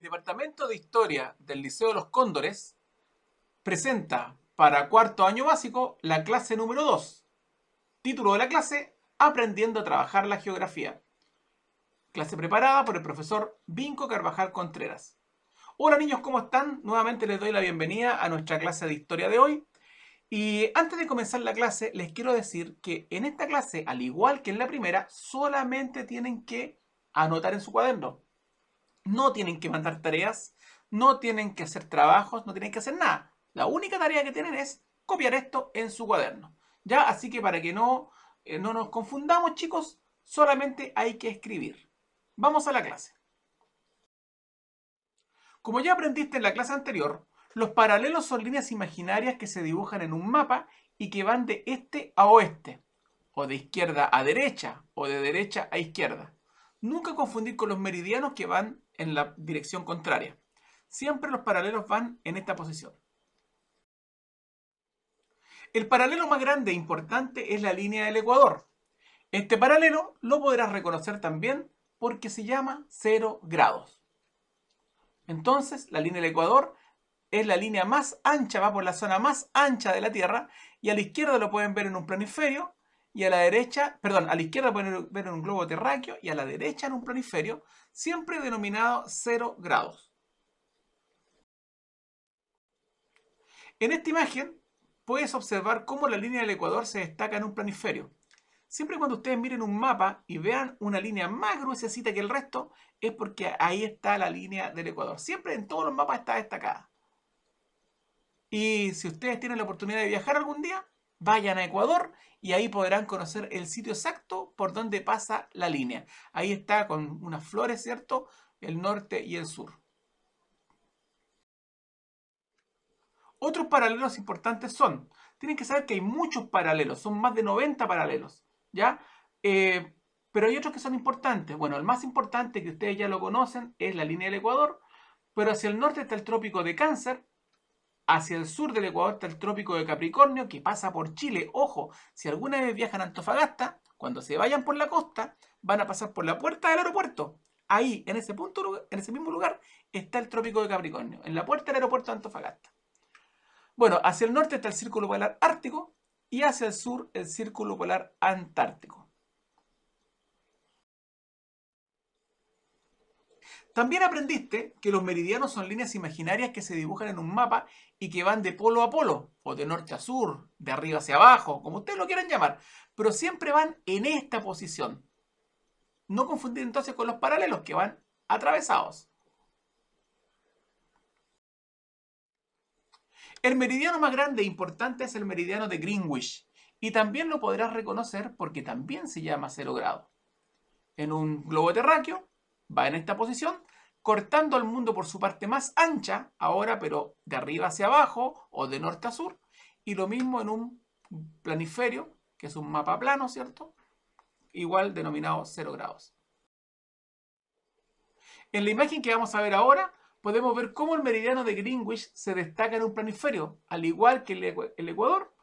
Departamento de Historia del Liceo de los Cóndores presenta para cuarto año básico la clase número 2. Título de la clase, Aprendiendo a trabajar la geografía. Clase preparada por el profesor Vinco Carvajal Contreras. Hola niños, ¿cómo están? Nuevamente les doy la bienvenida a nuestra clase de historia de hoy. Y antes de comenzar la clase, les quiero decir que en esta clase, al igual que en la primera, solamente tienen que anotar en su cuaderno no tienen que mandar tareas, no tienen que hacer trabajos, no tienen que hacer nada. La única tarea que tienen es copiar esto en su cuaderno. ¿Ya? Así que para que no, eh, no nos confundamos, chicos, solamente hay que escribir. Vamos a la clase. Como ya aprendiste en la clase anterior, los paralelos son líneas imaginarias que se dibujan en un mapa y que van de este a oeste, o de izquierda a derecha, o de derecha a izquierda. Nunca confundir con los meridianos que van en la dirección contraria. Siempre los paralelos van en esta posición. El paralelo más grande e importante es la línea del ecuador. Este paralelo lo podrás reconocer también porque se llama 0 grados. Entonces, la línea del ecuador es la línea más ancha, va por la zona más ancha de la Tierra y a la izquierda lo pueden ver en un planiferio y a la derecha, perdón, a la izquierda pueden ver un globo terráqueo y a la derecha en un planiferio, siempre denominado 0 grados. En esta imagen puedes observar cómo la línea del Ecuador se destaca en un planiferio. Siempre cuando ustedes miren un mapa y vean una línea más gruesa que el resto, es porque ahí está la línea del Ecuador. Siempre en todos los mapas está destacada. Y si ustedes tienen la oportunidad de viajar algún día, vayan a Ecuador y ahí podrán conocer el sitio exacto por donde pasa la línea. Ahí está con unas flores, ¿cierto? El norte y el sur. Otros paralelos importantes son, tienen que saber que hay muchos paralelos, son más de 90 paralelos, ¿ya? Eh, pero hay otros que son importantes. Bueno, el más importante que ustedes ya lo conocen es la línea del Ecuador, pero hacia el norte está el trópico de Cáncer, Hacia el sur del Ecuador está el trópico de Capricornio que pasa por Chile. Ojo, si alguna vez viajan a Antofagasta, cuando se vayan por la costa, van a pasar por la puerta del aeropuerto. Ahí, en ese punto, en ese mismo lugar, está el trópico de Capricornio, en la puerta del aeropuerto de Antofagasta. Bueno, hacia el norte está el círculo polar ártico y hacia el sur el círculo polar antártico. También aprendiste que los meridianos son líneas imaginarias que se dibujan en un mapa y que van de polo a polo, o de norte a sur, de arriba hacia abajo, como ustedes lo quieran llamar, pero siempre van en esta posición. No confundir entonces con los paralelos que van atravesados. El meridiano más grande e importante es el meridiano de Greenwich y también lo podrás reconocer porque también se llama cero grado. En un globo terráqueo va en esta posición, cortando al mundo por su parte más ancha, ahora pero de arriba hacia abajo o de norte a sur, y lo mismo en un planiferio, que es un mapa plano, ¿cierto? Igual denominado 0 grados. En la imagen que vamos a ver ahora, podemos ver cómo el meridiano de Greenwich se destaca en un planiferio, al igual que el Ecuador,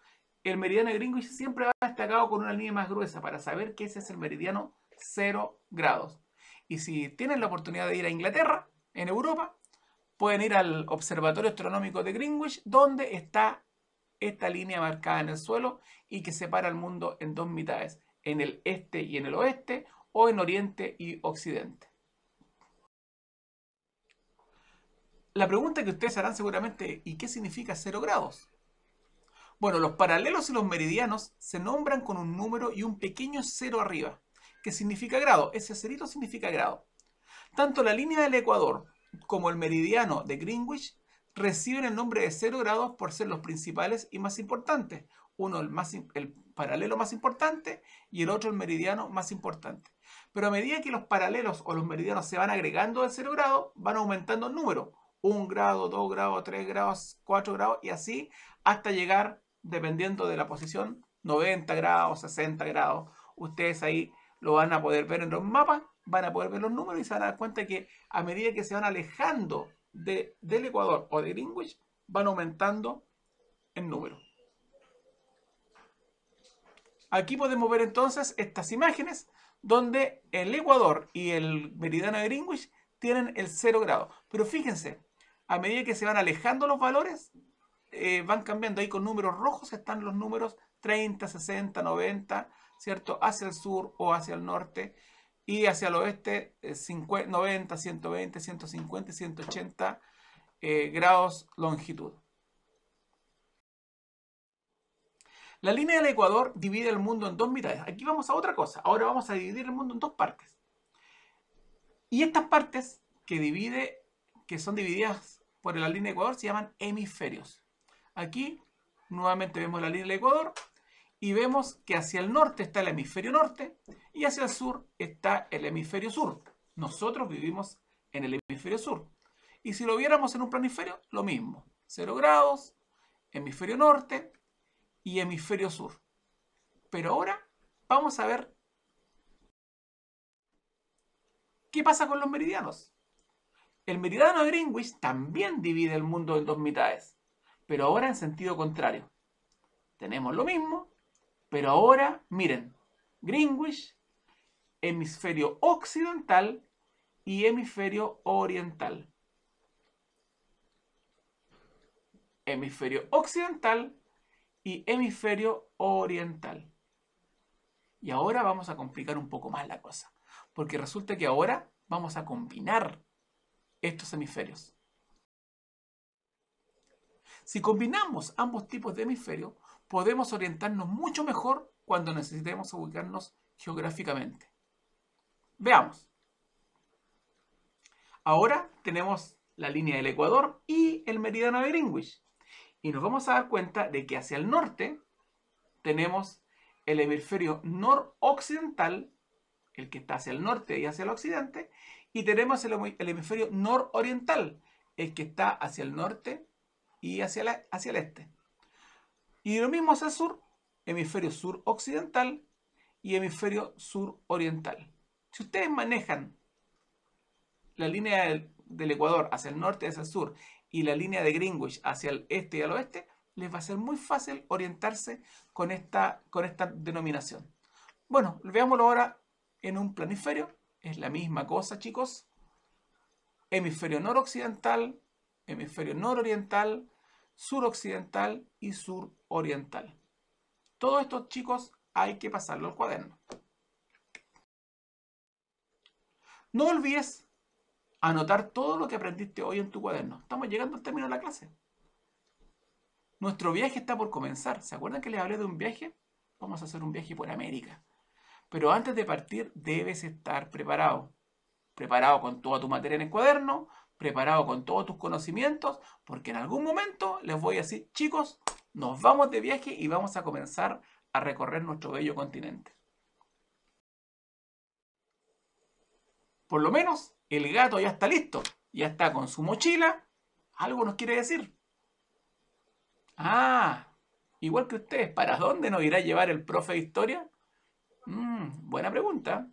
el meridiano de Greenwich siempre va destacado con una línea más gruesa para saber que ese es el meridiano 0 grados. Y si tienen la oportunidad de ir a Inglaterra, en Europa, pueden ir al Observatorio Astronómico de Greenwich, donde está esta línea marcada en el suelo y que separa el mundo en dos mitades, en el este y en el oeste, o en oriente y occidente. La pregunta que ustedes harán seguramente, ¿y qué significa cero grados? Bueno, los paralelos y los meridianos se nombran con un número y un pequeño cero arriba que significa grado. Ese cerito significa grado. Tanto la línea del Ecuador como el meridiano de Greenwich reciben el nombre de cero grados por ser los principales y más importantes. Uno el, más, el paralelo más importante y el otro el meridiano más importante. Pero a medida que los paralelos o los meridianos se van agregando al cero grado, van aumentando el número. Un grado, dos grados, tres grados, 4 grados y así hasta llegar, dependiendo de la posición, 90 grados, 60 grados. Ustedes ahí lo van a poder ver en los mapas, van a poder ver los números y se van a dar cuenta que a medida que se van alejando del Ecuador o de Greenwich, van aumentando el número. Aquí podemos ver entonces estas imágenes donde el Ecuador y el meridiano de Greenwich tienen el cero grado. Pero fíjense, a medida que se van alejando los valores, eh, van cambiando. Ahí con números rojos están los números 30, 60, 90, ¿cierto? Hacia el sur o hacia el norte y hacia el oeste 90, 120, 150 180 grados longitud. La línea del Ecuador divide el mundo en dos mitades. Aquí vamos a otra cosa. Ahora vamos a dividir el mundo en dos partes. Y estas partes que divide, que son divididas por la línea del Ecuador, se llaman hemisferios. Aquí nuevamente vemos la línea del Ecuador y vemos que hacia el norte está el hemisferio norte y hacia el sur está el hemisferio sur. Nosotros vivimos en el hemisferio sur. Y si lo viéramos en un planisferio, lo mismo. Cero grados, hemisferio norte y hemisferio sur. Pero ahora vamos a ver qué pasa con los meridianos. El meridiano de Greenwich también divide el mundo en dos mitades, pero ahora en sentido contrario. Tenemos lo mismo, pero ahora, miren, Greenwich, hemisferio occidental y hemisferio oriental. Hemisferio occidental y hemisferio oriental. Y ahora vamos a complicar un poco más la cosa, porque resulta que ahora vamos a combinar estos hemisferios. Si combinamos ambos tipos de hemisferio podemos orientarnos mucho mejor cuando necesitemos ubicarnos geográficamente. Veamos. Ahora tenemos la línea del Ecuador y el meridiano de Greenwich. Y nos vamos a dar cuenta de que hacia el norte tenemos el hemisferio noroccidental, el que está hacia el norte y hacia el occidente, y tenemos el, hemisferio nororiental, el que está hacia el norte y hacia el este. Y lo mismo hacia el sur, hemisferio sur occidental y hemisferio sur oriental. Si ustedes manejan la línea del, Ecuador hacia el norte y hacia el sur y la línea de Greenwich hacia el este y al oeste, les va a ser muy fácil orientarse con esta, con esta denominación. Bueno, veámoslo ahora en un planiferio. Es la misma cosa, chicos. Hemisferio noroccidental, hemisferio nororiental, suroccidental y sur-oriental. Todos estos chicos hay que pasarlo al cuaderno. No olvides anotar todo lo que aprendiste hoy en tu cuaderno. Estamos llegando al término de la clase. Nuestro viaje está por comenzar. ¿Se acuerdan que les hablé de un viaje? Vamos a hacer un viaje por América. Pero antes de partir debes estar preparado. Preparado con toda tu materia en el cuaderno, preparado con todos tus conocimientos, porque en algún momento les voy a decir, chicos, nos vamos de viaje y vamos a comenzar a recorrer nuestro bello continente. Por lo menos el gato ya está listo, ya está con su mochila, algo nos quiere decir. Ah, igual que ustedes, ¿para dónde nos irá a llevar el profe de historia? Mm, buena pregunta.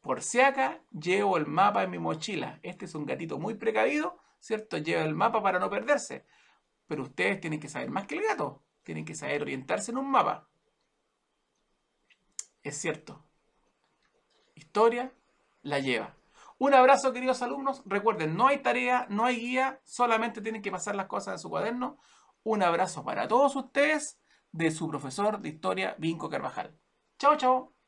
Por si acá, llevo el mapa en mi mochila. Este es un gatito muy precavido, ¿cierto? Lleva el mapa para no perderse. Pero ustedes tienen que saber más que el gato. Tienen que saber orientarse en un mapa. Es cierto. Historia la lleva. Un abrazo, queridos alumnos. Recuerden, no hay tarea, no hay guía, solamente tienen que pasar las cosas en su cuaderno. Un abrazo para todos ustedes de su profesor de historia, Vinco Carvajal. Chao, chao.